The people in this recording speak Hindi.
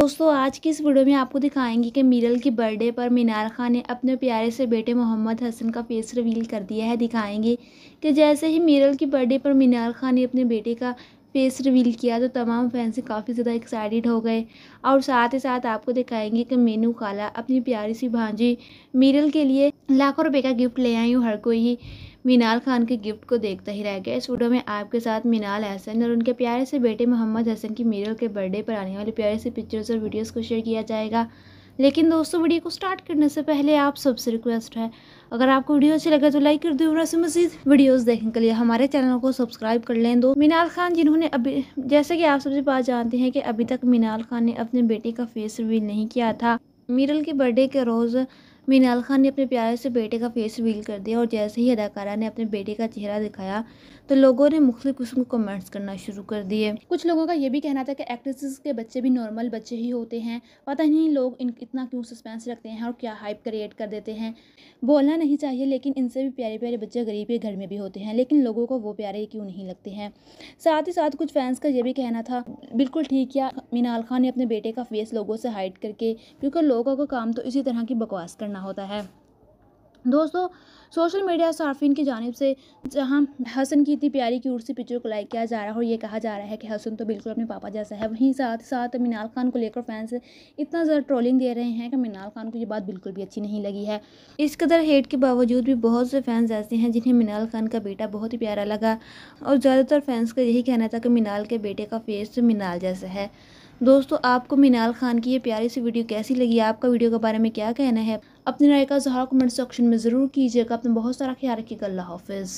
दोस्तों आज की इस वीडियो में आपको दिखाएंगे कि मिरल की बर्थडे पर मीनार खान ने अपने प्यारे से बेटे मोहम्मद हसन का फेस रिवील कर दिया है दिखाएंगे कि जैसे ही मिरल की बर्थडे पर मीनार खान ने अपने बेटे का फेस रिवील किया तो तमाम फैंस काफ़ी ज़्यादा एक्साइटेड हो गए और साथ ही साथ आपको दिखाएंगे कि मीनू खाला अपनी प्यारी सी भांजी मीरल के लिए लाखों रुपए का गिफ्ट ले आई हूँ हर कोई ही मीनाल खान के गिफ्ट को देखता ही रह गया इस वीडियो में आपके साथ मीनाल हसन और उनके प्यारे से बेटे मोहम्मद हसन की मीरल के बर्थडे पर आने वाले प्यारे से पिक्चर्स और वीडियोज़ को शेयर किया जाएगा लेकिन दोस्तों वीडियो को स्टार्ट करने से पहले आप सबसे रिक्वेस्ट है अगर आपको वीडियो अच्छी लगे तो लाइक कर दो और ऐसे मजीद वीडियोस देखने के लिए हमारे चैनल को सब्सक्राइब कर लें दो मीनाल खान जिन्होंने अभी जैसे कि आप सबसे बात जानते हैं कि अभी तक मीनाल खान ने अपने बेटे का फेस रिवील नहीं किया था मीरल के बर्थडे के रोज़ मीनाल खान ने अपने प्यारे से बेटे का फेस रिवील कर दिया और जैसे ही अदाकारा ने अपने बेटे का चेहरा दिखाया तो लोगों ने मुख्तु किस्म कमेंट्स करना शुरू कर दिए कुछ लोगों का ये भी कहना था कि एक्ट्रेसेस के बच्चे भी नॉर्मल बच्चे ही होते हैं पता नहीं लोग इन इतना क्यों सस्पेंस रखते हैं और क्या हाइप क्रिएट कर देते हैं बोलना नहीं चाहिए लेकिन इनसे भी प्यारे प्यारे बच्चे गरीब के घर में भी होते हैं लेकिन लोगों को वो प्यारे क्यों नहीं लगते हैं साथ ही साथ कुछ फैंस का ये भी कहना था बिल्कुल ठीक किया मीनाल खान ने अपने बेटे का फेस लोगों से हाइड करके क्योंकि लोगों का काम तो इसी तरह की बकवास करना करना होता है दोस्तों सोशल मीडिया सार्फिन की जानब से जहां हसन की इतनी प्यारी की ओर से पिक्चर को लाइक किया जा रहा है और ये कहा जा रहा है कि हसन तो बिल्कुल अपने पापा जैसा है वहीं साथ साथ मीनाल खान को लेकर फैंस इतना ज़्यादा ट्रोलिंग दे रहे हैं कि मीनाल खान को ये बात बिल्कुल भी अच्छी नहीं लगी है इस कदर हेट के बावजूद भी बहुत से फैंस ऐसे हैं जिन्हें मीनाल खान का बेटा बहुत ही प्यारा लगा और ज़्यादातर फैंस का यही कहना था कि मीनाल के बेटे का फेस मीनाल जैसा है दोस्तों आपको मीनाल खान की ये प्यारी सी वीडियो कैसी लगी आपका वीडियो के बारे में क्या कहना है अपनी राय का जहार कमेंट सेक्शन में ज़रूर कीजिएगा अपना बहुत सारा ख्याल रखिएगा अल्लाह हाफिज़